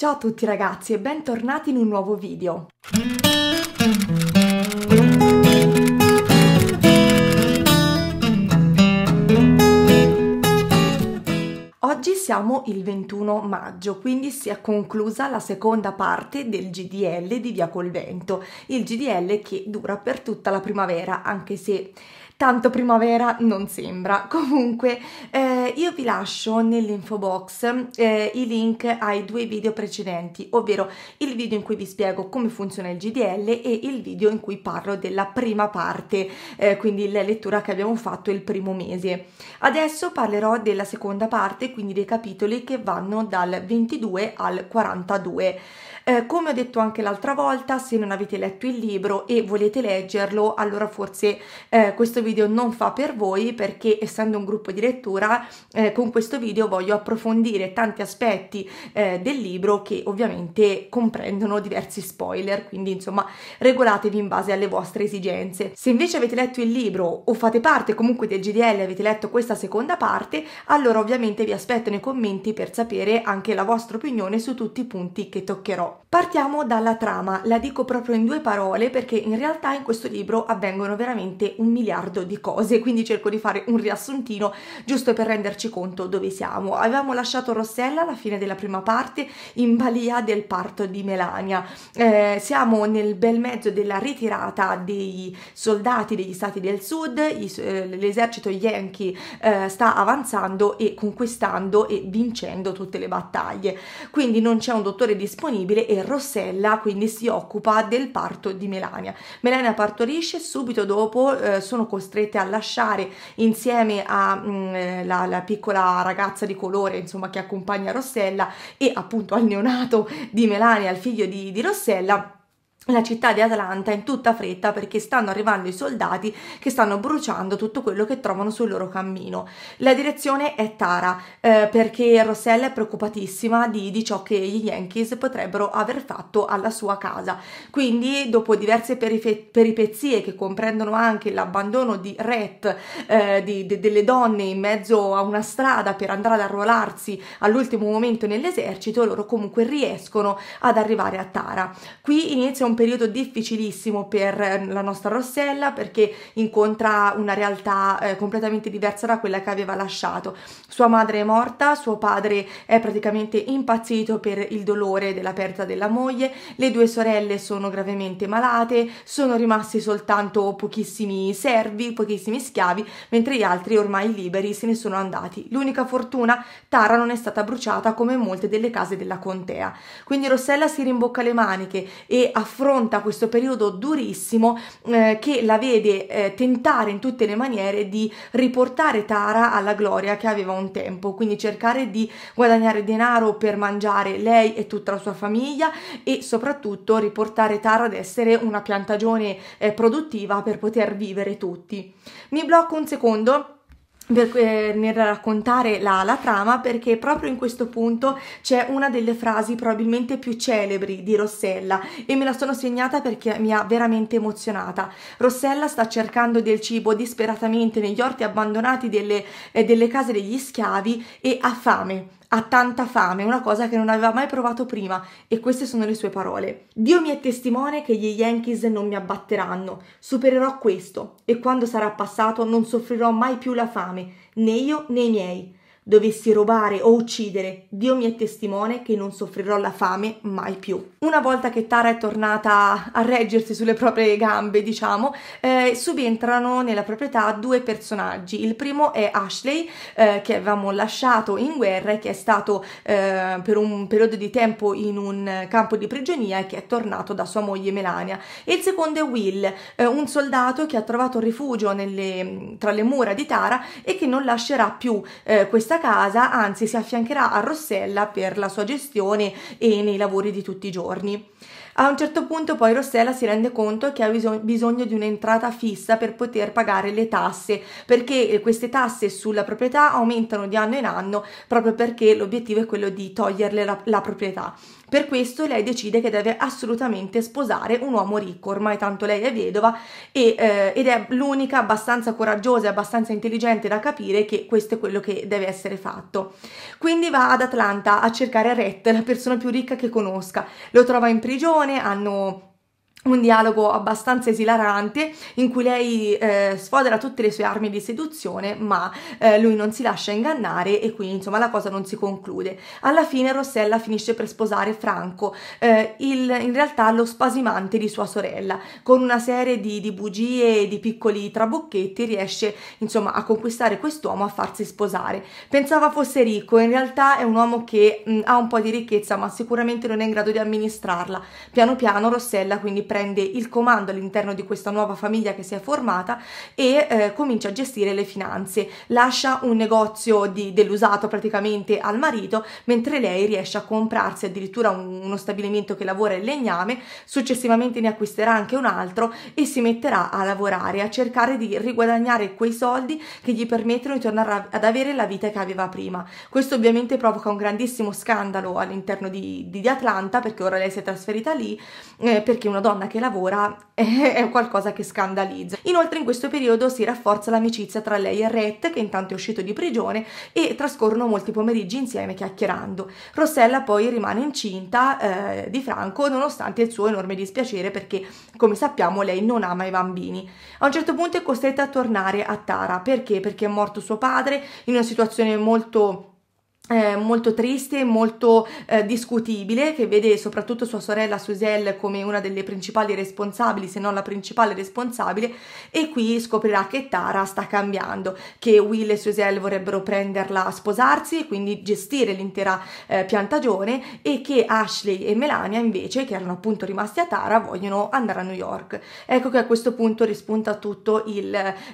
Ciao a tutti ragazzi e bentornati in un nuovo video. Oggi siamo il 21 maggio, quindi si è conclusa la seconda parte del GDL di Via Colvento, il GDL che dura per tutta la primavera, anche se tanto primavera non sembra. Comunque eh, io vi lascio nell'info box eh, i link ai due video precedenti, ovvero il video in cui vi spiego come funziona il GDL e il video in cui parlo della prima parte, eh, quindi la lettura che abbiamo fatto il primo mese. Adesso parlerò della seconda parte, quindi dei capitoli che vanno dal 22 al 42. Eh, come ho detto anche l'altra volta, se non avete letto il libro e volete leggerlo, allora forse eh, questo video video non fa per voi perché essendo un gruppo di lettura eh, con questo video voglio approfondire tanti aspetti eh, del libro che ovviamente comprendono diversi spoiler, quindi insomma regolatevi in base alle vostre esigenze. Se invece avete letto il libro o fate parte comunque del GDL e avete letto questa seconda parte, allora ovviamente vi aspetto nei commenti per sapere anche la vostra opinione su tutti i punti che toccherò. Partiamo dalla trama, la dico proprio in due parole perché in realtà in questo libro avvengono veramente un miliardo 100 di cose, quindi cerco di fare un riassuntino giusto per renderci conto dove siamo. Avevamo lasciato Rossella alla fine della prima parte in balia del parto di Melania. Eh, siamo nel bel mezzo della ritirata dei soldati degli stati del sud, eh, l'esercito yankee eh, sta avanzando e conquistando e vincendo tutte le battaglie. Quindi non c'è un dottore disponibile e Rossella quindi si occupa del parto di Melania. Melania partorisce subito dopo eh, sono costretti costrette a lasciare insieme alla mm, eh, piccola ragazza di colore insomma che accompagna Rossella e appunto al neonato di Melania, al figlio di, di Rossella la città di Atlanta in tutta fretta perché stanno arrivando i soldati che stanno bruciando tutto quello che trovano sul loro cammino. La direzione è Tara eh, perché Rossella è preoccupatissima di, di, ciò che gli Yankees potrebbero aver fatto alla sua casa. Quindi dopo diverse peripezie che comprendono anche l'abbandono di Rhett, eh, di, de, delle donne in mezzo a una strada per andare ad arruolarsi all'ultimo momento nell'esercito, loro comunque riescono ad arrivare a Tara. Qui inizia un periodo difficilissimo per ehm, la nostra Rossella perché incontra una realtà eh, completamente diversa da quella che aveva lasciato. Sua madre è morta, suo padre è praticamente impazzito per il dolore della perdita della moglie, le due sorelle sono gravemente malate, sono rimasti soltanto pochissimi servi, pochissimi schiavi, mentre gli altri ormai liberi se ne sono andati. L'unica fortuna, Tara non è stata bruciata come molte delle case della contea. Quindi Rossella si rimbocca le maniche e affronta affronta questo periodo durissimo eh, che la vede eh, tentare in tutte le maniere di riportare Tara alla gloria che aveva un tempo, quindi cercare di guadagnare denaro per mangiare lei e tutta la sua famiglia e soprattutto riportare Tara ad essere una piantagione eh, produttiva per poter vivere tutti. Mi blocco un secondo per, eh, nel raccontare la, la, trama perché proprio in questo punto c'è una delle frasi probabilmente più celebri di Rossella e me la sono segnata perché mi ha veramente emozionata. Rossella sta cercando del cibo disperatamente negli orti abbandonati delle, eh, delle case degli schiavi e ha fame ha tanta fame, una cosa che non aveva mai provato prima e queste sono le sue parole. Dio mi è testimone che gli Yankees non mi abbatteranno, supererò questo e quando sarà passato non soffrirò mai più la fame, né io né i miei dovessi rubare o uccidere, Dio mi è testimone che non soffrirò la fame mai più. Una volta che Tara è tornata a reggersi sulle proprie gambe, diciamo, eh, subentrano nella proprietà due personaggi. Il primo è Ashley, eh, che avevamo lasciato in guerra e che è stato eh, per un periodo di tempo in un campo di prigionia e che è tornato da sua moglie Melania. E il secondo è Will, eh, un soldato che ha trovato rifugio nelle, tra le mura di Tara e che non lascerà più eh, questa casa anzi si affiancherà a Rossella per la sua gestione e nei lavori di tutti i giorni. A un certo punto poi Rossella si rende conto che ha bisogno di un'entrata fissa per poter pagare le tasse, perché queste tasse sulla proprietà aumentano di anno in anno proprio perché l'obiettivo è quello di toglierle la, la proprietà. Per questo lei decide che deve assolutamente sposare un uomo ricco, ormai tanto lei è vedova e, eh, ed è l'unica abbastanza coraggiosa e abbastanza intelligente da capire che questo è quello che deve essere fatto. Quindi va ad Atlanta a cercare Rhett, la persona più ricca che conosca. Lo trova in prigione, hanno un dialogo abbastanza esilarante in cui lei eh, sfodera tutte le sue armi di seduzione ma eh, lui non si lascia ingannare e quindi insomma la cosa non si conclude. Alla fine Rossella finisce per sposare Franco, eh, il, in realtà lo spasimante di sua sorella, con una serie di, di bugie e di piccoli trabocchetti riesce insomma a conquistare quest'uomo, a farsi sposare. Pensava fosse ricco, in realtà è un uomo che mh, mm, ha un po' di ricchezza ma sicuramente non è in grado di amministrarla. Piano piano Rossella quindi prende il comando all'interno di questa nuova famiglia che si è formata e eh, comincia a gestire le finanze. Lascia un negozio di, dell'usato praticamente al marito, mentre lei riesce a comprarsi addirittura un, uno stabilimento che lavora in legname, successivamente ne acquisterà anche un altro e si metterà a lavorare, a cercare di riguadagnare quei soldi che gli permettono di tornare ad avere la vita che aveva prima. Questo ovviamente provoca un grandissimo scandalo all'interno di, di, di Atlanta perché ora lei si è trasferita lì eh, perché una donna donna che lavora è qualcosa che scandalizza. Inoltre in questo periodo si rafforza l'amicizia tra lei e Rhett, che intanto è uscito di prigione, e trascorrono molti pomeriggi insieme chiacchierando. Rossella poi rimane incinta eh, di Franco nonostante il suo enorme dispiacere perché, come sappiamo, lei non ama i bambini. A un certo punto è costretta a tornare a Tara, perché? Perché è morto suo padre in una situazione molto eh, molto triste, molto eh, discutibile, che vede soprattutto sua sorella Suzelle come una delle principali responsabili, se non la principale responsabile, e qui scoprirà che Tara sta cambiando, che Will e Suzelle vorrebbero prenderla a sposarsi e quindi gestire l'intera eh, piantagione e che Ashley e Melania invece, che erano appunto rimasti a Tara, vogliono andare a New York. Ecco che a questo punto rispunta tutto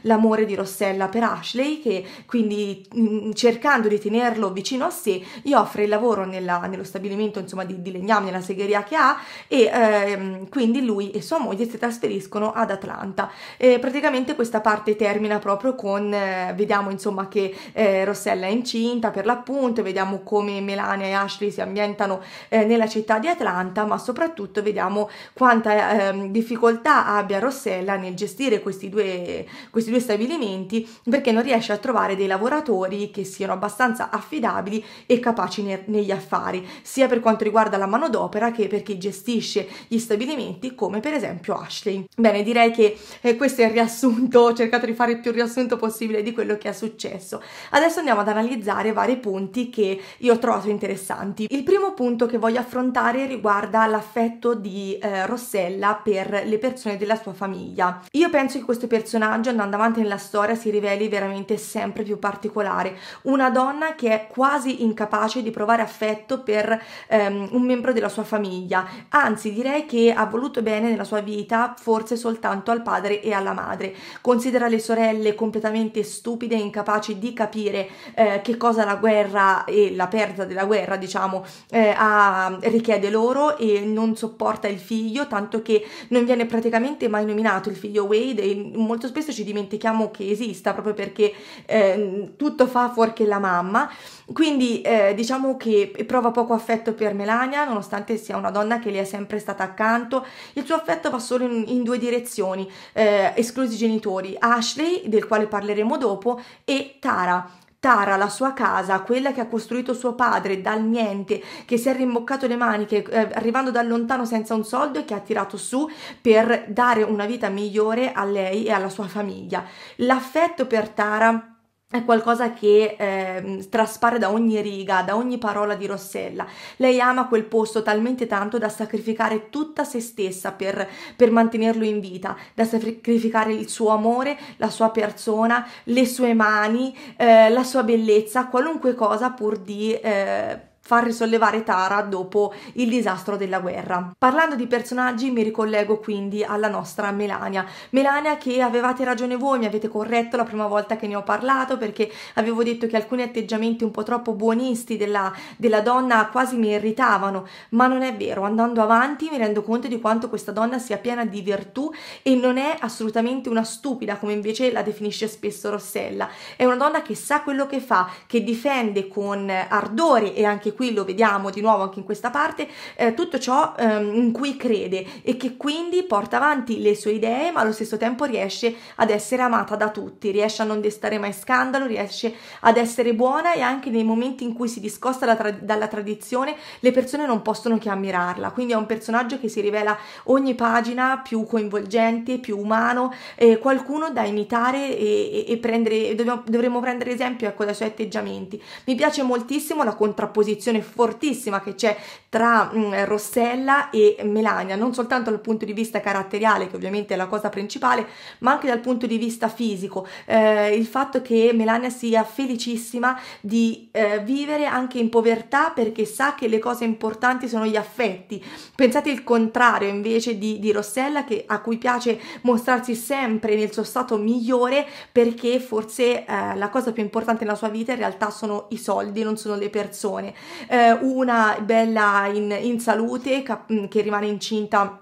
l'amore di Rossella per Ashley, che quindi mh, mm, cercando di tenerlo vicino vicino a sé, gli offre il lavoro nella, nello stabilimento insomma, di, di, legname, nella segheria che ha e ehm, quindi lui e sua moglie si trasferiscono ad Atlanta. E praticamente questa parte termina proprio con, eh, vediamo insomma che eh, Rossella è incinta per l'appunto, vediamo come Melania e Ashley si ambientano eh, nella città di Atlanta, ma soprattutto vediamo quanta ehm, difficoltà abbia Rossella nel gestire questi due, questi due stabilimenti perché non riesce a trovare dei lavoratori che siano abbastanza affidabili bravi e capaci ne- negli affari, sia per quanto riguarda la manodopera che per chi gestisce gli stabilimenti, come per esempio Ashley. Bene, direi che eh, questo è il riassunto, ho cercato di fare il più riassunto possibile di quello che è successo. Adesso andiamo ad analizzare vari punti che io ho trovato interessanti. Il primo punto che voglio affrontare riguarda l'affetto di eh, Rossella per le persone della sua famiglia. Io penso che questo personaggio andando avanti nella storia si riveli veramente sempre più particolare, una donna che è quasi quasi incapace di provare affetto per ehm, un membro della sua famiglia, anzi direi che ha voluto bene nella sua vita forse soltanto al padre e alla madre. Considera le sorelle completamente stupide e incapaci di capire eh, che cosa la guerra e la perdita della guerra, diciamo, eh, ha, richiede loro e non sopporta il figlio, tanto che non viene praticamente mai nominato il figlio Wade e molto spesso ci dimentichiamo che esista proprio perché eh, tutto fa fuorché la mamma quindi eh, diciamo che prova poco affetto per Melania, nonostante sia una donna che le è sempre stata accanto. Il suo affetto va solo in, in due direzioni, eh, esclusi i genitori, Ashley, del quale parleremo dopo, e Tara. Tara, la sua casa, quella che ha costruito suo padre dal niente, che si è rimboccato le maniche eh, arrivando da lontano senza un soldo e che ha tirato su per dare una vita migliore a lei e alla sua famiglia. L'affetto per Tara è qualcosa che eh, traspare da ogni riga, da ogni parola di Rossella. Lei ama quel posto talmente tanto da sacrificare tutta se stessa per, per mantenerlo in vita, da sacrificare il suo amore, la sua persona, le sue mani, eh, la sua bellezza, qualunque cosa pur di... Eh, far risollevare Tara dopo il disastro della guerra. Parlando di personaggi mi ricollego quindi alla nostra Melania. Melania che avevate ragione voi, mi avete corretto la prima volta che ne ho parlato perché avevo detto che alcuni atteggiamenti un po' troppo buonisti della, della donna quasi mi irritavano, ma non è vero, andando avanti mi rendo conto di quanto questa donna sia piena di virtù e non è assolutamente una stupida come invece la definisce spesso Rossella. È una donna che sa quello che fa, che difende con ardore e anche qui lo vediamo di nuovo anche in questa parte, eh, tutto ciò ehm, in cui crede e che quindi porta avanti le sue idee ma allo stesso tempo riesce ad essere amata da tutti, riesce a non destare mai scandalo, riesce ad essere buona e anche nei momenti in cui si discosta tra dalla tradizione le persone non possono che ammirarla, quindi è un personaggio che si rivela ogni pagina più coinvolgente, più umano, eh, qualcuno da imitare e, e, e prendere, dovremmo prendere esempio ecco, dai suoi atteggiamenti. Mi piace moltissimo la contrapposizione competizione fortissima che c'è tra mh, mm, Rossella e Melania, non soltanto dal punto di vista caratteriale, che ovviamente è la cosa principale, ma anche dal punto di vista fisico. Eh, il fatto che Melania sia felicissima di eh, vivere anche in povertà perché sa che le cose importanti sono gli affetti. Pensate il contrario invece di, di Rossella, che, a cui piace mostrarsi sempre nel suo stato migliore perché forse eh, la cosa più importante nella sua vita in realtà sono i soldi, non sono le persone eh, una bella in, in salute mm, che rimane incinta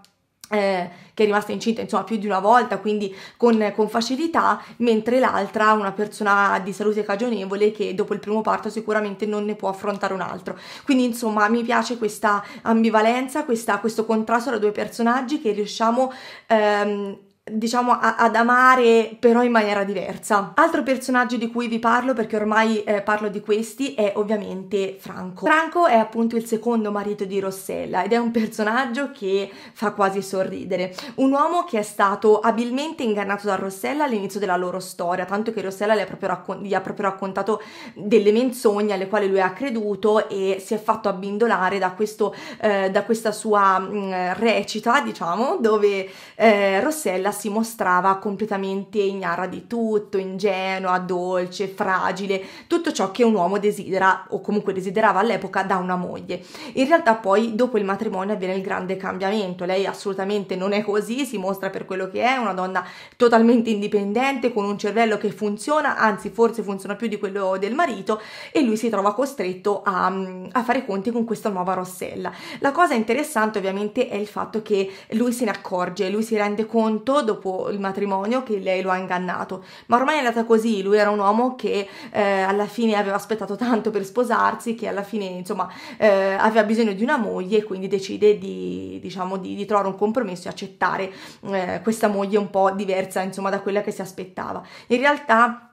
eh, che è rimasta incinta insomma più di una volta quindi con, con facilità mentre l'altra una persona di salute cagionevole che dopo il primo parto sicuramente non ne può affrontare un altro quindi insomma mi piace questa ambivalenza questa, questo contrasto tra due personaggi che riusciamo ehm, diciamo, a- ad amare però in maniera diversa. Altro personaggio di cui vi parlo, perché ormai eh, parlo di questi, è ovviamente Franco. Franco è appunto il secondo marito di Rossella ed è un personaggio che fa quasi sorridere. Un uomo che è stato abilmente ingannato da Rossella all'inizio della loro storia, tanto che Rossella gli ha proprio, raccon- gli ha proprio raccontato delle menzogne alle quali lui ha creduto e si è fatto abbindolare da, questo, eh, da questa sua mh, mm, recita, diciamo, dove eh, Rossella si si mostrava completamente ignara di tutto, ingenua, dolce, fragile, tutto ciò che un uomo desidera o comunque desiderava all'epoca da una moglie. In realtà poi dopo il matrimonio avviene il grande cambiamento, lei assolutamente non è così, si mostra per quello che è, una donna totalmente indipendente, con un cervello che funziona, anzi forse funziona più di quello del marito e lui si trova costretto a, a fare conti con questa nuova Rossella. La cosa interessante ovviamente è il fatto che lui se ne accorge, lui si rende conto dopo il matrimonio che lei lo ha ingannato, ma ormai è andata così, lui era un uomo che eh, alla fine aveva aspettato tanto per sposarsi, che alla fine insomma eh, aveva bisogno di una moglie e quindi decide di, diciamo, di, di trovare un compromesso e accettare eh, questa moglie un po' diversa insomma da quella che si aspettava. In realtà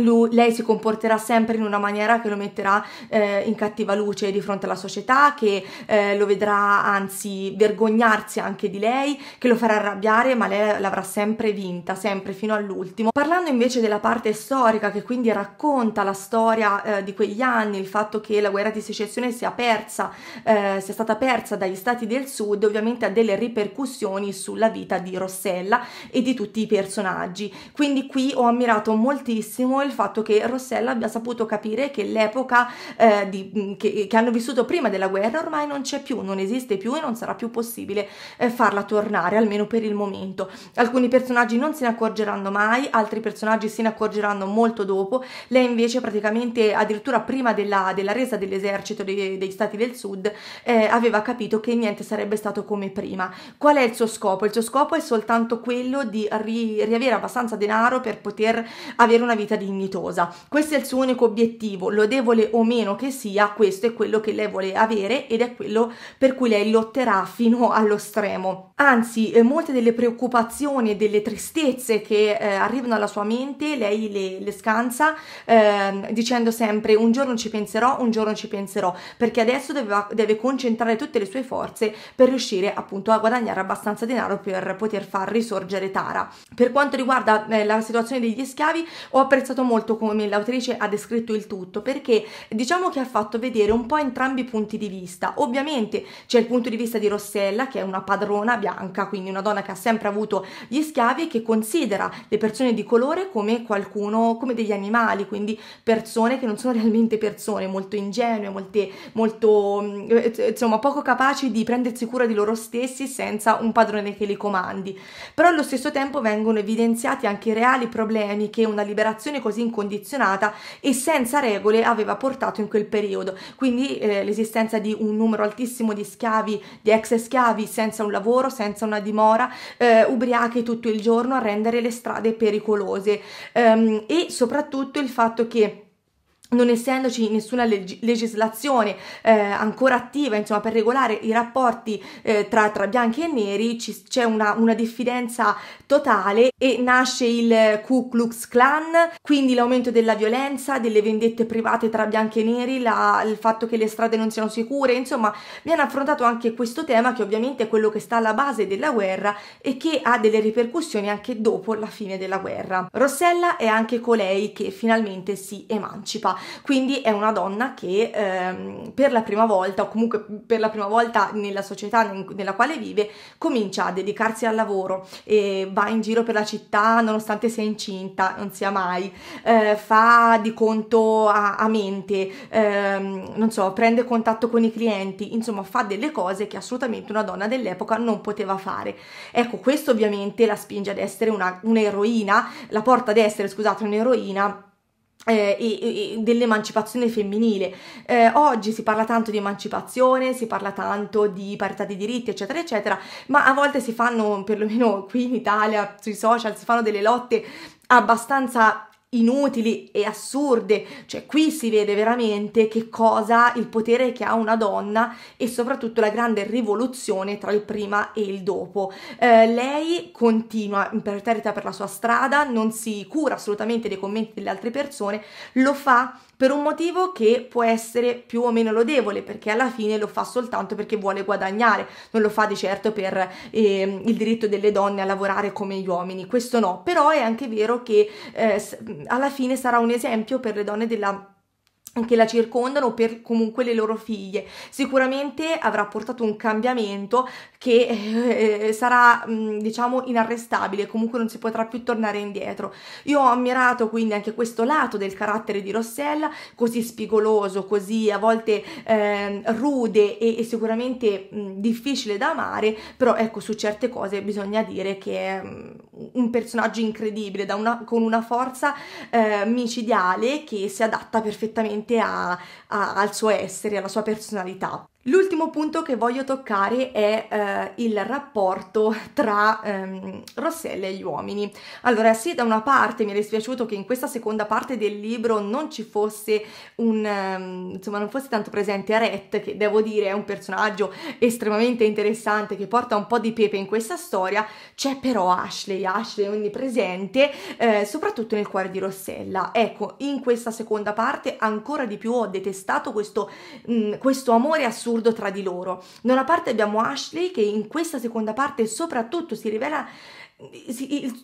lui, lei si comporterà sempre in una maniera che lo metterà eh, in cattiva luce di fronte alla società, che eh, lo vedrà anzi vergognarsi anche di lei, che lo farà arrabbiare, ma lei l'avrà sempre vinta, sempre fino all'ultimo. Parlando invece della parte storica, che quindi racconta la storia eh, di quegli anni, il fatto che la guerra di secessione sia persa, eh, sia stata persa dagli stati del sud, ovviamente ha delle ripercussioni sulla vita di Rossella e di tutti i personaggi. Quindi qui ho ammirato moltissimo il fatto che Rossella abbia saputo capire che l'epoca eh, mm, che, che, hanno vissuto prima della guerra ormai non c'è più, non esiste più e non sarà più possibile eh, farla tornare, almeno per il momento. Alcuni personaggi non se ne accorgeranno mai, altri personaggi se ne accorgeranno molto dopo, lei invece praticamente addirittura prima della, della resa dell'esercito dei, dei, stati del sud eh, aveva capito che niente sarebbe stato come prima. Qual è il suo scopo? Il suo scopo è soltanto quello di ri riavere abbastanza denaro per poter avere una vita dignitosa dignitosa. Questo è il suo unico obiettivo, lodevole o meno che sia, questo è quello che lei vuole avere ed è quello per cui lei lotterà fino allo stremo. Anzi, eh, molte delle preoccupazioni e delle tristezze che eh, arrivano alla sua mente, lei le, le scansa eh, dicendo sempre un giorno ci penserò, un giorno ci penserò, perché adesso deve, deve concentrare tutte le sue forze per riuscire appunto a guadagnare abbastanza denaro per poter far risorgere Tara. Per quanto riguarda eh, la situazione degli schiavi, ho apprezzato piaciuto molto come l'autrice ha descritto il tutto perché diciamo che ha fatto vedere un po' entrambi i punti di vista. Ovviamente c'è il punto di vista di Rossella che è una padrona bianca, quindi una donna che ha sempre avuto gli schiavi e che considera le persone di colore come qualcuno, come degli animali, quindi persone che non sono realmente persone, molto ingenue, molte, molto eh, insomma poco capaci di prendersi cura di loro stessi senza un padrone che li comandi. Però allo stesso tempo vengono evidenziati anche i reali problemi che una liberazione così incondizionata e senza regole aveva portato in quel periodo. Quindi eh, l'esistenza di un numero altissimo di schiavi, di ex schiavi senza un lavoro, senza una dimora, eh, ubriachi tutto il giorno a rendere le strade pericolose ehm, e soprattutto il fatto che non essendoci nessuna leg- legislazione eh, ancora attiva insomma, per regolare i rapporti eh, tra, tra, bianchi e neri, ci, c'è una, una, diffidenza totale e nasce il Ku Klux Klan, quindi l'aumento della violenza, delle vendette private tra bianchi e neri, la, il fatto che le strade non siano sicure, insomma viene affrontato anche questo tema che ovviamente è quello che sta alla base della guerra e che ha delle ripercussioni anche dopo la fine della guerra. Rossella è anche colei che finalmente si emancipa quindi è una donna che ehm, per la prima volta o comunque per la prima volta nella società nella quale vive comincia a dedicarsi al lavoro e va in giro per la città nonostante sia incinta, non sia mai, eh, fa di conto a, a mente, ehm, non so, prende contatto con i clienti, insomma fa delle cose che assolutamente una donna dell'epoca non poteva fare. Ecco, questo ovviamente la spinge ad essere un'eroina, la porta ad essere, scusate, un'eroina eh, e, e dell'emancipazione femminile. Eh, oggi si parla tanto di emancipazione, si parla tanto di parità di diritti, eccetera, eccetera, ma a volte si fanno, perlomeno qui in Italia, sui social, si fanno delle lotte abbastanza inutili e assurde, cioè qui si vede veramente che cosa il potere che ha una donna e soprattutto la grande rivoluzione tra il prima e il dopo. Eh, lei continua imperterrita per la sua strada, non si cura assolutamente dei commenti delle altre persone, lo fa per un motivo che può essere più o meno lodevole, perché alla fine lo fa soltanto perché vuole guadagnare, non lo fa di certo per eh, il diritto delle donne a lavorare come gli uomini, questo no, però è anche vero che eh, alla fine sarà un esempio per le donne della che la circondano per comunque le loro figlie. Sicuramente avrà portato un cambiamento che eh, eh sarà, mm, diciamo, inarrestabile, comunque non si potrà più tornare indietro. Io ho ammirato quindi anche questo lato del carattere di Rossella, così spigoloso, così a volte eh, rude e, e sicuramente mh, mm, difficile da amare, però ecco, su certe cose bisogna dire che è mm, mh, un personaggio incredibile, una, con una forza eh, micidiale che si adatta perfettamente veramente a, a, al suo essere, alla sua personalità. L'ultimo punto che voglio toccare è eh, il rapporto tra ehm, Rossella e gli uomini. Allora, sì, da una parte mi è dispiaciuto che in questa seconda parte del libro non ci fosse un ehm, insomma, non fosse tanto presente Rhett, che devo dire è un personaggio estremamente interessante che porta un po' di pepe in questa storia. C'è però Ashley, Ashley onnipresente, eh, soprattutto nel cuore di Rossella. Ecco, in questa seconda parte ancora di più ho detestato questo, mh, mm, questo amore assurdo assurdo tra di loro. Da una parte abbiamo Ashley che in questa seconda parte soprattutto si rivela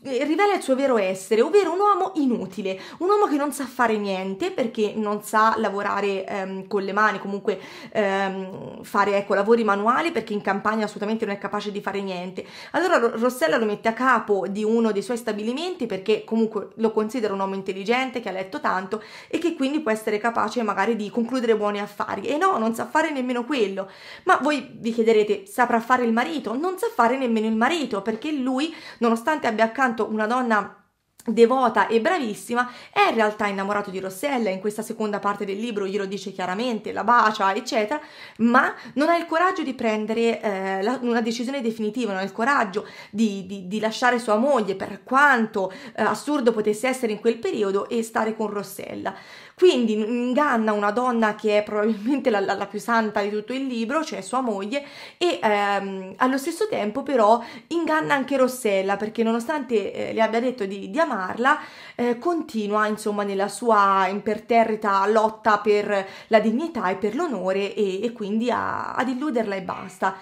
rivela il suo vero essere, ovvero un uomo inutile, un uomo che non sa fare niente perché non sa lavorare ehm, con le mani, comunque ehm, fare ecco, lavori manuali perché in campagna assolutamente non è capace di fare niente. Allora Rossella lo mette a capo di uno dei suoi stabilimenti perché comunque lo considera un uomo intelligente che ha letto tanto e che quindi può essere capace magari di concludere buoni affari. E no, non sa fare nemmeno quello. Ma voi vi chiederete, saprà fare il marito? Non sa fare nemmeno il marito perché lui nonostante abbia accanto una donna devota e bravissima, è in realtà innamorato di Rossella, in questa seconda parte del libro glielo dice chiaramente, la bacia, eccetera, ma non ha il coraggio di prendere eh, la, una decisione definitiva, non ha il coraggio di, di, di lasciare sua moglie, per quanto eh, assurdo potesse essere in quel periodo, e stare con Rossella. Quindi inganna una donna che è probabilmente la, la, la, più santa di tutto il libro, cioè sua moglie, e ehm, allo stesso tempo però inganna anche Rossella, perché nonostante eh, le abbia detto di, di amare, chiamarla, eh, continua insomma nella sua imperterrita lotta per la dignità e per l'onore e, e quindi a, ad illuderla e basta.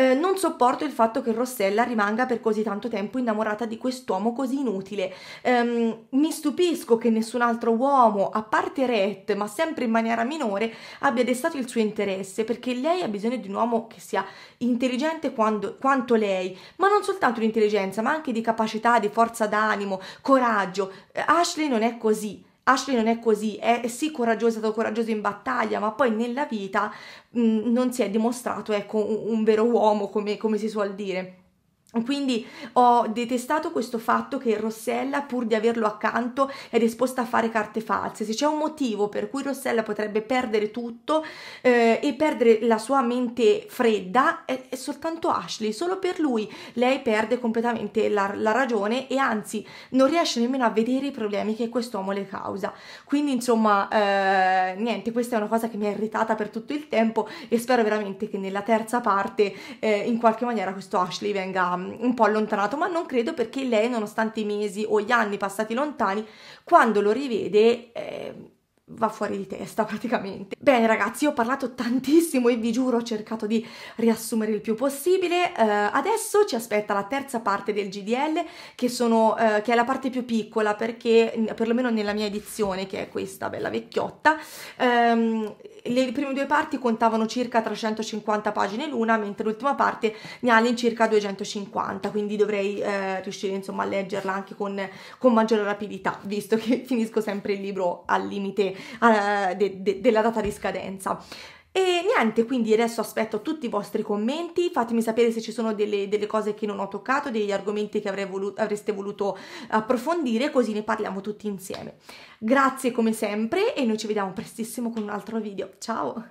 Eh, non sopporto il fatto che Rossella rimanga per così tanto tempo innamorata di quest'uomo così inutile. Ehm, mi stupisco che nessun altro uomo, a parte Rhett, ma sempre in maniera minore, abbia destato il suo interesse, perché lei ha bisogno di un uomo che sia intelligente quando, quanto lei, ma non soltanto di intelligenza, ma anche di capacità, di forza d'animo, coraggio. Eh, Ashley non è così. Ashley non è così, è sì coraggioso, è stato coraggioso in battaglia, ma poi nella vita mh, non si è dimostrato ecco, un, un vero uomo, come, come si suol dire. Quindi ho detestato questo fatto che Rossella, pur di averlo accanto, è disposta a fare carte false. Se c'è un motivo per cui Rossella potrebbe perdere tutto eh, e perdere la sua mente fredda, è, è, soltanto Ashley. Solo per lui lei perde completamente la, la, ragione e anzi non riesce nemmeno a vedere i problemi che quest'uomo le causa. Quindi insomma, eh, niente, questa è una cosa che mi ha irritata per tutto il tempo e spero veramente che nella terza parte eh, in qualche maniera questo Ashley venga Ehm, un po' allontanato, ma non credo perché lei, nonostante i mesi o gli anni passati lontani, quando lo rivede... Eh, va fuori di testa praticamente. Bene ragazzi, io ho parlato tantissimo e vi giuro ho cercato di riassumere il più possibile. Eh, adesso ci aspetta la terza parte del GDL che, sono, eh, che è la parte più piccola perché perlomeno nella mia edizione che è questa bella vecchiotta ehm, le prime due parti contavano circa 350 pagine l'una, mentre l'ultima parte ne ha all'incirca 250, quindi dovrei eh, riuscire insomma a leggerla anche con, con, maggiore rapidità, visto che finisco sempre il libro al limite eh, de, de, della data di scadenza. E niente, quindi adesso aspetto tutti i vostri commenti, fatemi sapere se ci sono delle, delle cose che non ho toccato, degli argomenti che volu avreste voluto approfondire, così ne parliamo tutti insieme. Grazie come sempre e noi ci vediamo prestissimo con un altro video. Ciao!